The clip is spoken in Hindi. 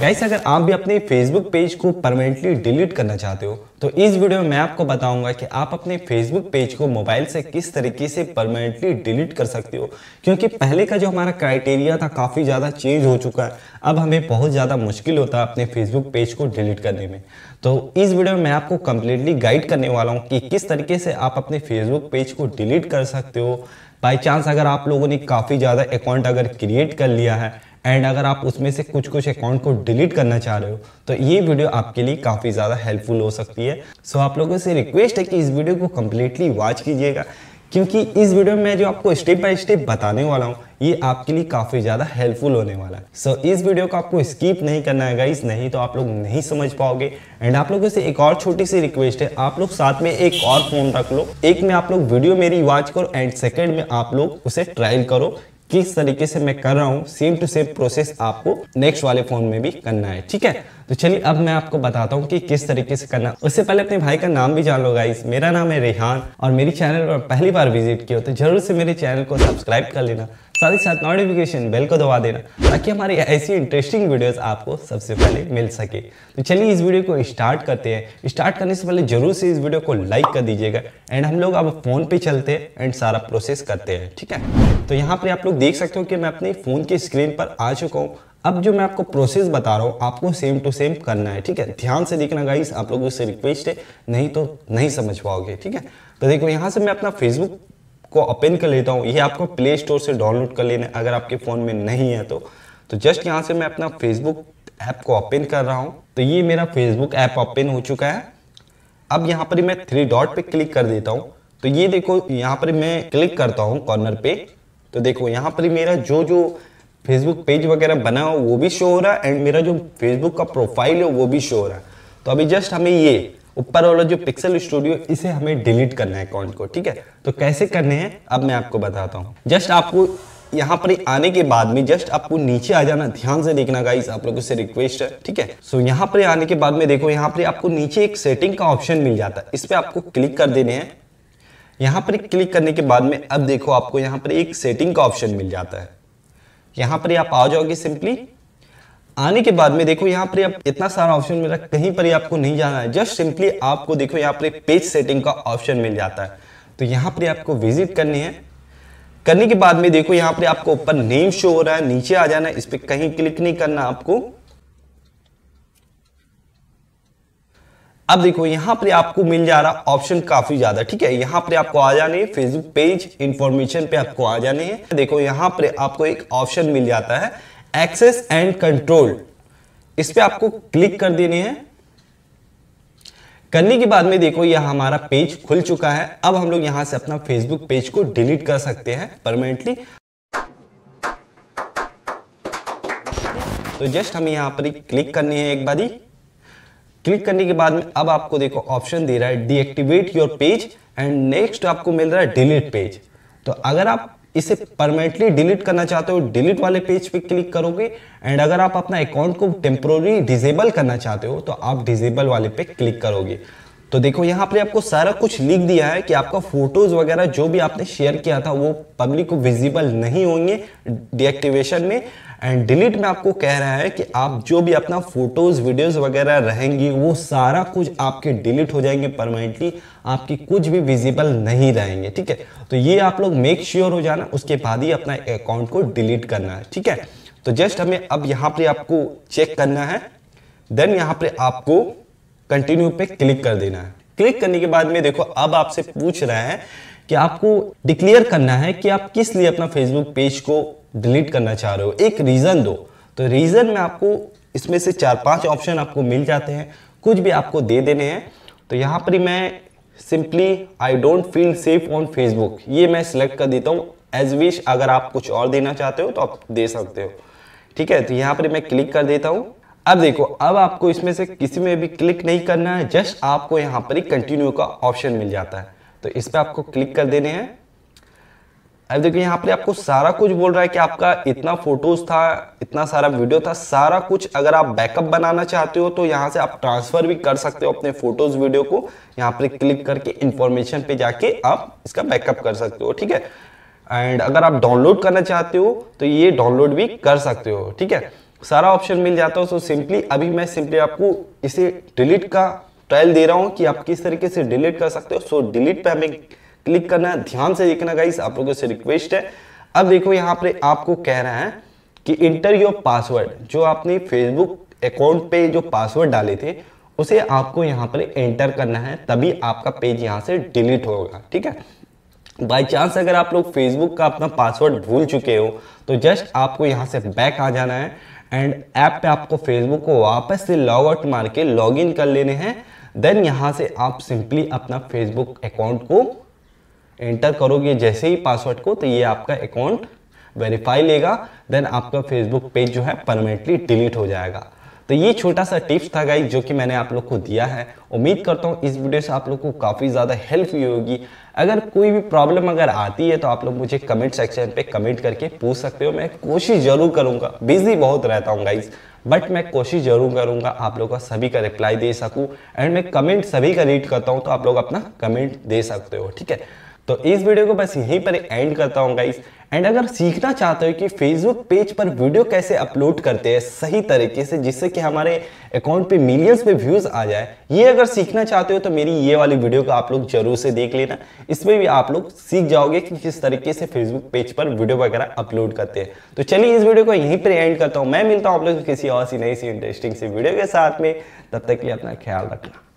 गाइस अगर आप भी अपने फेसबुक पेज को परमानेंटली डिलीट करना चाहते हो तो इस वीडियो में मैं आपको बताऊंगा कि आप अपने फेसबुक पेज को मोबाइल से किस तरीके से परमानेंटली डिलीट कर सकते हो क्योंकि पहले का जो हमारा क्राइटेरिया था काफ़ी ज़्यादा चेंज हो चुका है अब हमें बहुत ज़्यादा मुश्किल होता है अपने फेसबुक पेज को डिलीट करने में तो इस वीडियो में मैं आपको कम्प्लीटली गाइड करने वाला हूँ कि किस तरीके से आप अपने फेसबुक पेज को डिलीट कर सकते हो बाई चांस अगर आप लोगों ने काफ़ी ज़्यादा अकाउंट अगर क्रिएट कर लिया है एंड अगर आप उसमें से कुछ कुछ अकाउंट को डिलीट करना चाह रहे हो तो ये वीडियो आपके लिए काफ़ी ज़्यादा हेल्पफुल हो सकती है सो so, आप लोगों से रिक्वेस्ट है कि इस वीडियो को कम्प्लीटली वॉच कीजिएगा क्योंकि इस वीडियो में जो आपको स्टेप बाय स्टेप बताने वाला हूँ ये आपके लिए काफ़ी ज़्यादा हेल्पफुल होने वाला है सो so, इस वीडियो को आपको स्किप नहीं करना है गाइस नहीं तो आप लोग नहीं समझ पाओगे एंड आप लोगों से एक और छोटी सी रिक्वेस्ट है आप लोग साथ में एक और फोन रख लो एक में आप लोग वीडियो मेरी वॉच करो एंड सेकेंड में आप लोग उसे ट्रायल करो किस तरीके से मैं कर रहा हूँ सेम टू सेम प्रोसेस आपको नेक्स्ट वाले फोन में भी करना है ठीक है तो चलिए अब मैं आपको बताता हूँ कि किस तरीके से करना उससे पहले अपने भाई का नाम भी जान लो गाइस मेरा नाम है रेहान और मेरी चैनल पर पहली बार विजिट किया तो जरूर से मेरे चैनल को सब्सक्राइब कर लेना साथ ही साथ नोटिफिकेशन बेल को दबा देना ताकि हमारी ऐसी इंटरेस्टिंग वीडियोस आपको सबसे पहले मिल सके तो चलिए इस वीडियो को स्टार्ट करते हैं स्टार्ट करने से पहले जरूर से इस वीडियो को लाइक कर दीजिएगा एंड हम लोग अब फोन पे चलते हैं एंड सारा प्रोसेस करते हैं ठीक है तो यहाँ पर आप लोग देख सकते हो कि मैं अपने फोन की स्क्रीन पर आ चुका हूँ अब जो मैं आपको प्रोसेस बता रहा हूँ आपको सेम टू सेम करना है ठीक है ध्यान से देखना गाइस आप लोगों से रिक्वेस्ट है नहीं तो नहीं समझ पाओगे ठीक है तो देखो यहाँ से मैं अपना फेसबुक को ओपन कर लेता हूँ ये आपको प्ले स्टोर से डाउनलोड कर लेना अगर आपके फ़ोन में नहीं है तो तो जस्ट यहाँ से मैं अपना फेसबुक ऐप को ओपन कर रहा हूँ तो ये मेरा फेसबुक ऐप ओपन हो चुका है अब यहाँ पर मैं थ्री डॉट पे क्लिक कर देता हूँ तो ये देखो यहाँ पर मैं क्लिक करता हूँ कॉर्नर पे तो देखो यहाँ पर मेरा जो जो फेसबुक पेज वगैरह बना हो वो भी शो हो रहा है एंड मेरा जो फेसबुक का प्रोफाइल है वो भी शो हो रहा है तो अभी जस्ट हमें ये ऊपर वाला जो पिक्सल स्टूडियो इसे हमें डिलीट करना है अकाउंट को ठीक है तो कैसे करने हैं अब मैं आपको बताता हूँ जस्ट आपको यहाँ पर आने के बाद में जस्ट आपको नीचे आ जाना ध्यान से देखना गाइस आप लोगों से रिक्वेस्ट है ठीक है सो so, यहाँ पर आने के बाद में देखो यहाँ पर आपको नीचे एक सेटिंग का ऑप्शन मिल जाता है इस पर आपको क्लिक कर देने हैं यहाँ पर क्लिक करने के बाद में अब देखो आपको यहाँ पर एक सेटिंग का ऑप्शन मिल जाता है यहाँ पर आप आ जाओगे सिंपली आने के बाद में देखो यहाँ पर इतना सारा ऑप्शन मिल रहा है कहीं पर ही आपको नहीं जाना है जस्ट सिंपली आपको देखो यहाँ पर पेज सेटिंग का ऑप्शन मिल जाता है तो यहाँ पर आपको विजिट करनी है करने के बाद में देखो यहाँ पर आपको ऊपर नेम शो हो रहा है नीचे आ जाना है इस पर कहीं क्लिक नहीं करना आपको अब देखो यहां पर आपको मिल जा रहा ऑप्शन काफी ज्यादा ठीक है यहां पर आपको आ जाने फेसबुक पेज इंफॉर्मेशन पे आपको आ जाने हैं देखो यहां पर आपको एक ऑप्शन मिल जाता है एक्सेस एंड कंट्रोल इस पर आपको क्लिक कर देने हैं करने के बाद में देखो यह हमारा पेज खुल चुका है अब हम लोग यहां से अपना फेसबुक पेज को डिलीट कर सकते हैं परमानेंटली तो जस्ट हमें यहां पर क्लिक करनी है एक बारी क्लिक करने के बाद में अब आपको देखो ऑप्शन दे रहा है deactivate your page and next आपको मिल रहा है डिलीट पेज तो अगर आप इसे परमानेंटली डिलीट करना चाहते हो डिलीट वाले पेज पे क्लिक करोगे एंड अगर आप अपना अकाउंट को टेम्प्रोरी डिजेबल करना चाहते हो तो आप डिजेबल वाले पे क्लिक करोगे तो देखो यहाँ पर आपको सारा कुछ लिख दिया है कि आपका फोटोज वगैरह जो भी आपने शेयर किया था वो पब्लिक को विजिबल नहीं होंगे डीएक्टिवेशन में एंड डिलीट में आपको कह रहा है कि आप जो भी अपना फोटोज वीडियोस वगैरह रहेंगी वो सारा कुछ आपके डिलीट हो जाएंगे परमानेंटली आपकी कुछ भी विजिबल नहीं रहेंगे ठीक है तो ये आप लोग मेक श्योर sure हो जाना उसके बाद ही अपना अकाउंट को डिलीट करना है ठीक है तो जस्ट हमें अब यहाँ पर आपको चेक करना है देन यहाँ पर आपको कंटिन्यू पे क्लिक कर देना है क्लिक करने के बाद में देखो अब आपसे पूछ रहा है कि आपको डिक्लेयर करना है कि आप किस लिए अपना फेसबुक पेज को डिलीट करना चाह रहे हो एक रीज़न दो तो रीज़न में आपको इसमें से चार पांच ऑप्शन आपको मिल जाते हैं कुछ भी आपको दे देने हैं तो यहाँ पर मैं simply I don't feel safe on Facebook ये मैं सिलेक्ट कर देता हूँ एज विश अगर आप कुछ और देना चाहते हो तो आप दे सकते हो ठीक है तो यहाँ पर मैं क्लिक कर देता हूँ अब देखो अब आपको इसमें से किसी में भी क्लिक नहीं करना है जस्ट आपको यहां पर ही कंटिन्यू का ऑप्शन मिल जाता है तो इस पर आपको क्लिक कर देने हैं अब देखिए यहाँ पर आपको सारा कुछ बोल रहा है कि आपका इतना फोटोज था इतना सारा वीडियो था सारा कुछ अगर आप बैकअप बनाना चाहते हो तो यहाँ से आप ट्रांसफर भी कर सकते हो अपने फोटोज वीडियो को यहाँ पर क्लिक करके इंफॉर्मेशन पे जाके आप इसका बैकअप कर सकते हो ठीक है एंड अगर आप डाउनलोड करना चाहते हो तो ये डाउनलोड भी कर सकते हो ठीक है सारा ऑप्शन मिल जाता है तो सिंपली अभी मैं सिंपली आपको इसे डिलीट का ट्रायल दे रहा हूँ कि आप किस तरीके से डिलीट कर सकते हो सो डिलीट पे हमें क्लिक करना है ध्यान से देखना गाइस आप लोगों से रिक्वेस्ट है अब देखो यहाँ पे आपको कह रहा है कि इंटर योर पासवर्ड जो आपने फेसबुक अकाउंट पे जो पासवर्ड डाले थे उसे आपको यहाँ पर एंटर करना है तभी आपका पेज यहाँ से डिलीट होगा ठीक है बाई चांस अगर आप लोग फेसबुक का अपना पासवर्ड भूल चुके हो तो जस्ट आपको यहाँ से बैक आ जाना है एंड ऐप पे आपको फेसबुक को वापस से लॉग आउट मार के लॉग इन कर लेने हैं देन यहाँ से आप सिंपली अपना फेसबुक अकाउंट को एंटर करोगे जैसे ही पासवर्ड को तो ये आपका अकाउंट वेरीफाई लेगा देन आपका फेसबुक पेज जो है परमानेंटली डिलीट हो जाएगा तो ये छोटा सा टिप्स था गाइज जो कि मैंने आप लोग को दिया है उम्मीद करता हूँ इस वीडियो से आप लोग को काफ़ी ज़्यादा हेल्प हुई होगी अगर कोई भी प्रॉब्लम अगर आती है तो आप लोग मुझे कमेंट सेक्शन पे कमेंट करके पूछ सकते हो मैं कोशिश जरूर करूँगा बिजी बहुत रहता हूँ गाइज बट मैं कोशिश जरूर करूँगा आप लोगों का सभी का रिप्लाई दे सकूँ एंड मैं कमेंट सभी का रीड करता हूँ तो आप लोग अपना कमेंट दे सकते हो ठीक है तो इस वीडियो को बस यहीं पर एंड करता हूँ गाइस एंड अगर सीखना चाहते हो कि फेसबुक पेज पर वीडियो कैसे अपलोड करते हैं सही तरीके से जिससे कि हमारे अकाउंट पे मिलियंस पे व्यूज आ जाए ये अगर सीखना चाहते हो तो मेरी ये वाली वीडियो को आप लोग जरूर से देख लेना इसमें भी आप लोग सीख जाओगे कि किस तरीके से फेसबुक पेज पर वीडियो वगैरह अपलोड करते हैं तो चलिए इस वीडियो को यहीं पर एंड करता हूँ मैं मिलता हूँ आप लोग किसी और सी नई सी इंटरेस्टिंग सी वीडियो के साथ में तब तक के लिए अपना ख्याल रखना